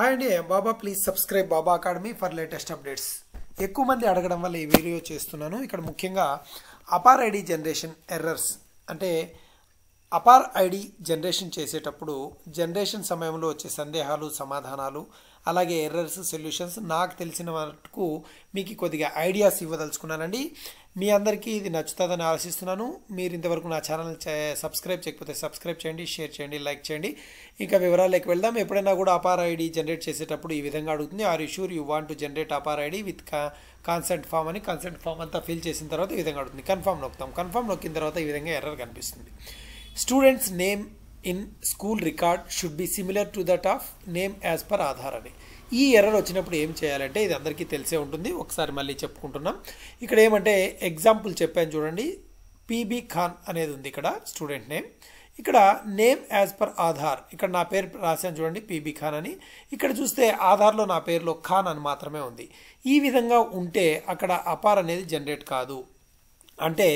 Hi అండి Baba please subscribe Baba academy for latest updates ఎక్కువ మంది అడగడం వల్ల ఈ వీడియో చేస్తున్నాను ఇక్కడ ముఖ్యంగా అపార్ ఐడి జనరేషన్ ఎర్రర్స్ అంటే అపార్ ఐడి జనరేషన్ చేసేటప్పుడు జనరేషన్ సమయంలో వచ్చే సందేహాలు సమాధానాలు అలాగే ఎర్రర్స్ సొల్యూషన్స్ నాకు తెలిసిన వరకు మీకు కొద్దిగా ఐడియాస్ ఇవ్వదలుచుకున్నానండి మీ అందరికీ ఇది నచ్చుతుందని ఆశిస్తున్నాను మీరు ఇంతవరకు నా ఛానల్ సబ్స్క్రైబ్ చేయకపోతే సబ్స్క్రైబ్ చేయండి షేర్ చేయండి లైక్ చేయండి ఇంకా వివరాలకి వెళ్దాం ఎప్పుడైనా కూడా అపార్ ఐడి జనరేట్ చేసేటప్పుడు ఈ విధంగా అడుగుతుంది are you sure you want to generate APAAR ID with consent form అని కన్సెంట్ ఫామ్ అంతా ఫిల్ చేసిన తర్వాత ఈ విధంగా అడుగుతుంది కన్ఫామ్ నొక్కుతాం కన్ఫామ్ నొక్కిన తర్వాత ఈ విధంగా ఎర్రర్ కనిపిస్తుంది students name in school record should be similar to that of name as per Aadhaar అని ఈ ఎర్రర్ వచ్చినప్పుడు ఏం చేయాలంటే ఇది అందరికీ తెలిసే ఉంటుంది ఒకసారి మళ్ళీ చెప్పుకుంటున్నాం ఇక్కడ ఏమంటే ఎగ్జాంపుల్ చెప్పాను చూడండి పీబీ ఖాన్ అనేది ఉంది ఇక్కడ స్టూడెంట్ నేమ్ ఇక్కడ నేమ్ యాజ్ పర్ ఆధార్ ఇక్కడ నా పేరు రాశాను చూడండి పీబీ ఖాన్ అని ఇక్కడ చూస్తే ఆధార్లో నా పేరులో ఖాన్ అని మాత్రమే ఉంది ఈ విధంగా ఉంటే అక్కడ అపార్ అనేది జనరేట్ కాదు అంటే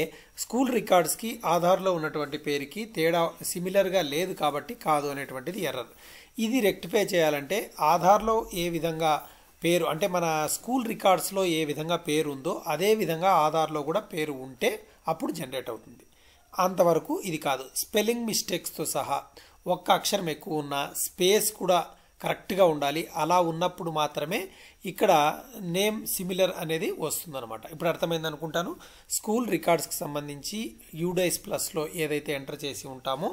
స్కూల్ రికార్డ్స్కి ఆధార్లో ఉన్నటువంటి పేరుకి తేడా సిమిలర్గా లేదు కాబట్టి కాదు అనేటువంటిది ఎర్రర్ ఇది రెక్టిఫై చేయాలంటే ఆధార్లో ఏ విధంగా పేరు అంటే మన స్కూల్ రికార్డ్స్లో ఏ విధంగా పేరు ఉందో అదే విధంగా ఆధార్లో కూడా పేరు ఉంటే అప్పుడు జనరేట్ అవుతుంది అంతవరకు ఇది కాదు స్పెల్లింగ్ మిస్టేక్స్తో సహా ఒక్క అక్షరం ఎక్కువ ఉన్న స్పేస్ కూడా కరెక్ట్గా ఉండాలి అలా ఉన్నప్పుడు మాత్రమే ఇక్కడ నేమ్ సిమిలర్ అనేది వస్తుందనమాట ఇప్పుడు అర్థమైంది అనుకుంటాను స్కూల్ రికార్డ్స్కి సంబంధించి యూడైస్ ప్లస్లో ఏదైతే ఎంటర్ చేసి ఉంటామో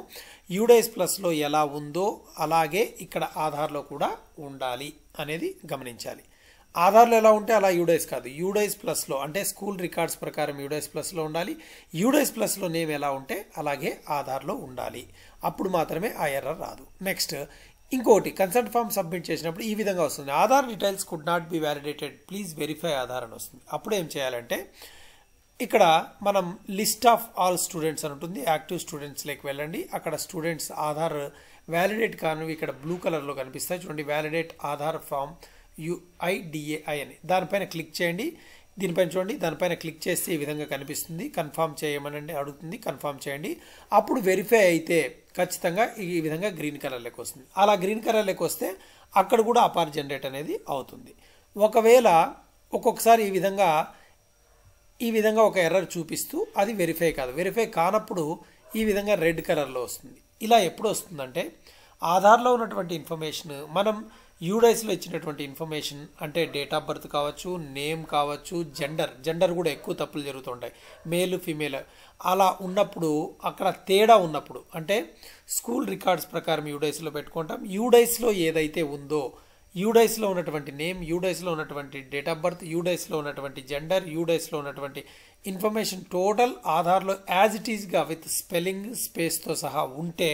యూడైస్ ప్లస్లో ఎలా ఉందో అలాగే ఇక్కడ ఆధార్లో కూడా ఉండాలి అనేది గమనించాలి ఆధార్లో ఎలా ఉంటే అలా యూడైస్ కాదు యూడైస్ ప్లస్లో అంటే స్కూల్ రికార్డ్స్ ప్రకారం యూడైస్ ప్లస్లో ఉండాలి యూడైస్ ప్లస్లో నేమ్ ఎలా ఉంటే అలాగే ఆధార్లో ఉండాలి అప్పుడు మాత్రమే ఆ ఎర్ర రాదు నెక్స్ట్ ఇంకోటి కన్సర్ట్ ఫామ్ సబ్మిట్ చేసినప్పుడు ఈ విధంగా వస్తుంది Aadhaar details could not be validated please verify Aadhaar అని వస్తుంది అప్పుడు ఏం చేయాలంటే ఇక్కడ మనం లిస్ట్ ఆఫ్ ఆల్ స్టూడెంట్స్ అని ఉంటుంది యాక్టివ్ స్టూడెంట్స్ లేక వెళ్ళండి అక్కడ స్టూడెంట్స్ ఆధార్ వ్యాలిడేట్ కానివి ఇక్కడ బ్లూ కలర్లో కనిపిస్తాయి చూడండి వ్యాలిడేట్ ఆధార్ ఫామ్ యుఐడిఏఐ అని దానిపైన క్లిక్ చేయండి దీనిపైన చూడండి దానిపైన క్లిక్ చేస్తే ఈ విధంగా కనిపిస్తుంది కన్ఫామ్ చేయమనండి అడుగుతుంది కన్ఫామ్ చేయండి అప్పుడు వెరిఫై అయితే ఖచ్చితంగా ఈ విధంగా గ్రీన్ కలర్లోకి వస్తుంది అలా గ్రీన్ కలర్లోకి వస్తే అక్కడ కూడా అపార్ జనరేట్ అనేది అవుతుంది ఒకవేళ ఒక్కొక్కసారి ఈ విధంగా ఈ విధంగా ఒక ఎర్రర్ చూపిస్తూ అది వెరిఫై కాదు వెరిఫై కానప్పుడు ఈ విధంగా రెడ్ కలర్లో వస్తుంది ఇలా ఎప్పుడు వస్తుందంటే ఆధార్లో ఉన్నటువంటి ఇన్ఫర్మేషన్ మనం యూడైస్లో ఇచ్చినటువంటి ఇన్ఫర్మేషన్ అంటే డేట్ ఆఫ్ బర్త్ కావచ్చు నేమ్ కావచ్చు జెండర్ జెండర్ కూడా ఎక్కువ తప్పులు జరుగుతుంటాయి మేల్ ఫీమేల్ అలా ఉన్నప్పుడు అక్కడ తేడా ఉన్నప్పుడు అంటే స్కూల్ రికార్డ్స్ ప్రకారం యూడైస్లో పెట్టుకుంటాం యూడైస్లో ఏదైతే ఉందో యూడైస్లో ఉన్నటువంటి నేమ్ యూడైస్లో ఉన్నటువంటి డేట్ ఆఫ్ బర్త్ యూడైస్లో ఉన్నటువంటి జెండర్ యూడైస్లో ఉన్నటువంటి ఇన్ఫర్మేషన్ టోటల్ ఆధార్లో యాజ్ ఇట్ ఈజ్గా విత్ స్పెల్లింగ్ స్పేస్తో సహా ఉంటే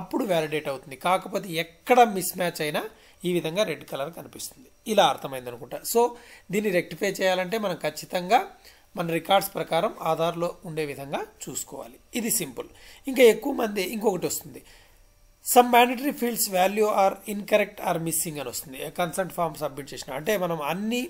అప్పుడు వ్యాలిడేట్ అవుతుంది కాకపోతే ఎక్కడ మిస్ మ్యాచ్ అయినా ఈ విధంగా రెడ్ కలర్ కనిపిస్తుంది ఇలా అర్థమైంది అనుకుంటా సో దీన్ని రెక్టిఫై చేయాలంటే మనం ఖచ్చితంగా మన రికార్డ్స్ ప్రకారం ఆధార్లో ఉండే విధంగా చూసుకోవాలి ఇది సింపుల్ ఇంకా ఎక్కువ మంది ఇంకొకటి వస్తుంది some mandatory fields value are incorrect or missing అని వస్తుంది కన్సర్ట్ ఫామ్ సబ్మిట్ చేసిన అంటే మనం అన్ని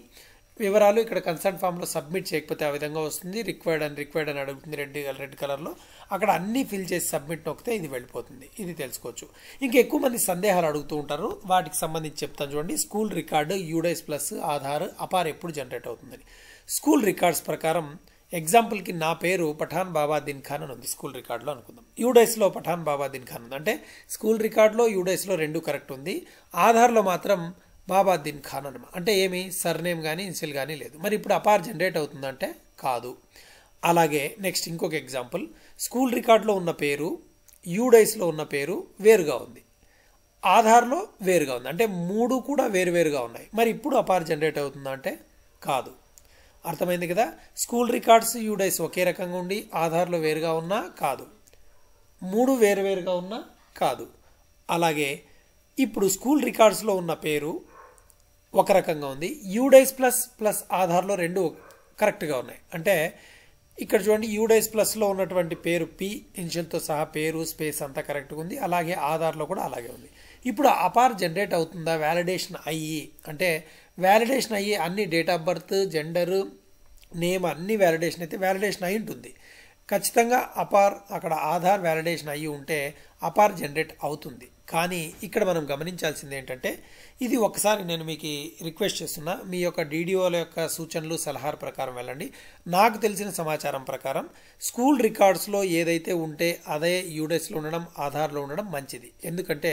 వివరాలు ఇక్కడ కన్సర్న్ ఫామ్లో సబ్మిట్ చేయకపోతే ఆ విధంగా వస్తుంది రిక్వైర్డ్ అని రిక్వైర్డ్ అని అడుగుతుంది రెడ్ రెడ్ కలర్లో అక్కడ అన్ని ఫిల్ చేసి సబ్మిట్ నొక్కితే ఇది వెళ్ళిపోతుంది ఇది తెలుసుకోవచ్చు ఇంకా ఎక్కువ మంది సందేహాలు అడుగుతూ ఉంటారు వాటికి సంబంధించి చెప్తాను చూడండి school record UDISE plus Aadhaar APAAR ఎప్పుడు జనరేట్ అవుతుందని స్కూల్ రికార్డ్స్ ప్రకారం ఎగ్జాంపుల్కి నా పేరు పఠాన్ బాబా దిన్ ఖాన్ అని ఉంది స్కూల్ రికార్డులో అనుకుందాం యూడైస్లో పఠాన్ బాబా దిన్ ఖాన్ ఉంది అంటే స్కూల్ రికార్డులో యూడైస్లో రెండు కరెక్ట్ ఉంది ఆధార్లో మాత్రం బాబాద్దీన్ ఖాన్ అనమాట అంటే ఏమి సర్నేమ్ కానీ ఇన్సిల్ కానీ లేదు మరి ఇప్పుడు అపార్ జనరేట్ అవుతుందంటే కాదు అలాగే నెక్స్ట్ ఇంకొక ఎగ్జాంపుల్ స్కూల్ రికార్డులో ఉన్న పేరు యూడైస్లో ఉన్న పేరు వేరుగా ఉంది ఆధార్లో వేరుగా ఉంది అంటే మూడు కూడా వేరువేరుగా ఉన్నాయి మరి ఇప్పుడు అపార్ జనరేట్ అవుతుందంటే కాదు అర్థమైంది కదా స్కూల్ రికార్డ్స్ యూడైస్ ఒకే రకంగా ఉండి ఆధార్లో వేరుగా ఉన్నా కాదు మూడు వేరువేరుగా ఉన్నా కాదు అలాగే ఇప్పుడు స్కూల్ రికార్డ్స్లో ఉన్న పేరు ఒక రకంగా ఉంది యూడైస్ ప్లస్ ప్లస్ ఆధార్లో రెండు కరెక్ట్గా ఉన్నాయి అంటే ఇక్కడ చూడండి యూడైస్ ప్లస్లో ఉన్నటువంటి పేరు పి ఇన్షియల్తో సహా పేరు స్పేస్ అంతా కరెక్ట్గా ఉంది అలాగే ఆధార్లో కూడా అలాగే ఉంది ఇప్పుడు అపార్ జనరేట్ అవుతుందా వ్యాలిడేషన్ అయ్యి e. అంటే వ్యాలిడేషన్ అయ్యి e అన్ని date of birth gender name అన్ని వ్యాలిడేషన్ అయితే వ్యాలిడేషన్ అయి e ఉంటుంది ఖచ్చితంగా అపార్ అక్కడ ఆధార్ వ్యాలిడేషన్ అయ్యి ఉంటే అపార్ జనరేట్ అవుతుంది కానీ ఇక్కడ మనం గమనించాల్సింది ఏంటంటే ఇది ఒకసారి నేను మీకు రిక్వెస్ట్ చేస్తున్నా మీ యొక్క డీడీఓల యొక్క సూచనలు సలహాల ప్రకారం వెళ్ళండి నాకు తెలిసిన సమాచారం ప్రకారం స్కూల్ రికార్డ్స్లో ఏదైతే ఉంటే అదే యూడెస్లో ఉండడం ఆధార్లో ఉండడం మంచిది ఎందుకంటే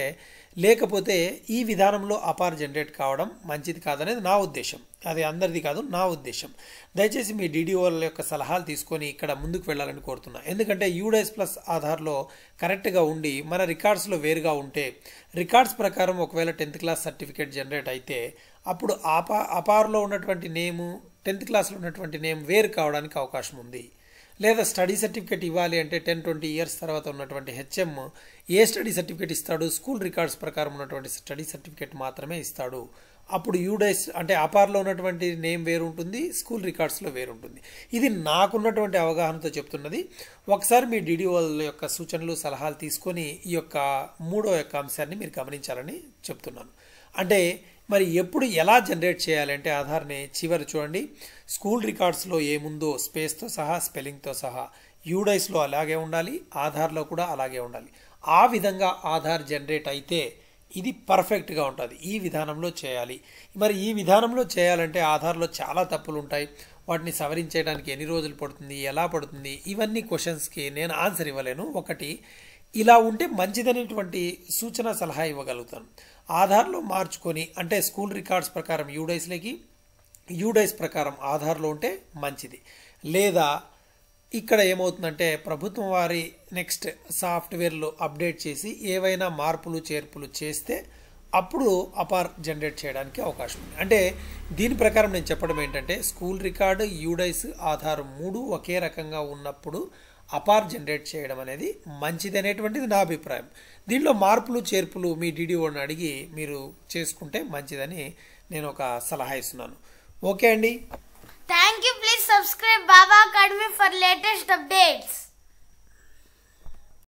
లేకపోతే ఈ విధానంలో అపార్ జనరేట్ కావడం మంచిది కాదనేది నా ఉద్దేశం అది అందరిది కాదు నా ఉద్దేశం దయచేసి మీ డీడీఓల యొక్క సలహాలు తీసుకొని ఇక్కడ ముందుకు వెళ్ళాలని కోరుతున్నా ఎందుకంటే యూడైస్ ప్లస్ ఆధార్లో కరెక్ట్గా ఉండి మన రికార్డ్స్లో వేరుగా ఉంటే రికార్డ్స్ ప్రకారం ఒకవేళ టెన్త్ క్లాస్ సర్టిఫికేట్ జనరేట్ అయితే అప్పుడు అపా అపార్లో ఉన్నటువంటి నేము టెన్త్ క్లాస్లో ఉన్నటువంటి నేమ్ వేరు కావడానికి అవకాశం ఉంది లేదా స్టడీ సర్టిఫికేట్ ఇవ్వాలి అంటే టెన్ ట్వంటీ ఇయర్స్ తర్వాత ఉన్నటువంటి హెచ్ఎం ఏ స్టడీ సర్టిఫికేట్ ఇస్తాడు స్కూల్ రికార్డ్స్ ప్రకారం ఉన్నటువంటి స్టడీ సర్టిఫికేట్ మాత్రమే ఇస్తాడు అప్పుడు యూడైస్ అంటే అపార్లో ఉన్నటువంటి నేమ్ వేరు ఉంటుంది స్కూల్ రికార్డ్స్లో వేరు ఉంటుంది ఇది నాకున్నటువంటి అవగాహనతో చెప్తున్నది ఒకసారి మీ డిడిఓల యొక్క సూచనలు సలహాలు తీసుకొని ఈ యొక్క మూడో యొక్క అంశాన్ని మీరు గమనించాలని చెప్తున్నాను అంటే మరి ఎప్పుడు ఎలా జనరేట్ చేయాలంటే ఆధార్ని చివరి చూడండి స్కూల్ రికార్డ్స్లో ఏముందో స్పేస్తో సహా స్పెల్లింగ్తో సహా యూడైస్లో అలాగే ఉండాలి ఆధార్లో కూడా అలాగే ఉండాలి ఆ విధంగా ఆధార్ జనరేట్ అయితే ఇది పర్ఫెక్ట్గా ఉంటుంది ఈ విధానంలో చేయాలి మరి ఈ విధానంలో చేయాలంటే ఆధార్లో చాలా తప్పులు ఉంటాయి వాటిని సవరించేయడానికి ఎన్ని రోజులు పడుతుంది ఎలా పడుతుంది ఇవన్నీ క్వశ్చన్స్కి నేను ఆన్సర్ ఇవ్వలేను ఒకటి ఇలా ఉంటే మంచిదనేటువంటి సూచన సలహా ఇవ్వగలుగుతాను ఆధార్లో మార్చుకొని అంటే స్కూల్ రికార్డ్స్ ప్రకారం యూడైస్లోకి యూడైస్ ప్రకారం ఆధార్లో ఉంటే మంచిది లేదా ఇక్కడ ఏమవుతుందంటే ప్రభుత్వం వారి నెక్స్ట్ సాఫ్ట్వేర్లు అప్డేట్ చేసి ఏవైనా మార్పులు చేర్పులు చేస్తే అప్పుడు అపార్ జనరేట్ చేయడానికి అవకాశం ఉంది అంటే దీని ప్రకారం నేను చెప్పడం ఏంటంటే స్కూల్ రికార్డు యూడైస్ ఆధార్ మూడు ఒకే రకంగా ఉన్నప్పుడు అపార్ జనరేట్ చేయడం అనేది మంచిది అనేటువంటిది నా అభిప్రాయం దీనిలో మార్పులు చేర్పులు మీ డీడీఓని అడిగి మీరు చేసుకుంటే మంచిదని నేను ఒక సలహా ఇస్తున్నాను ఓకే అండి thank you please subscribe Baba academy for latest updates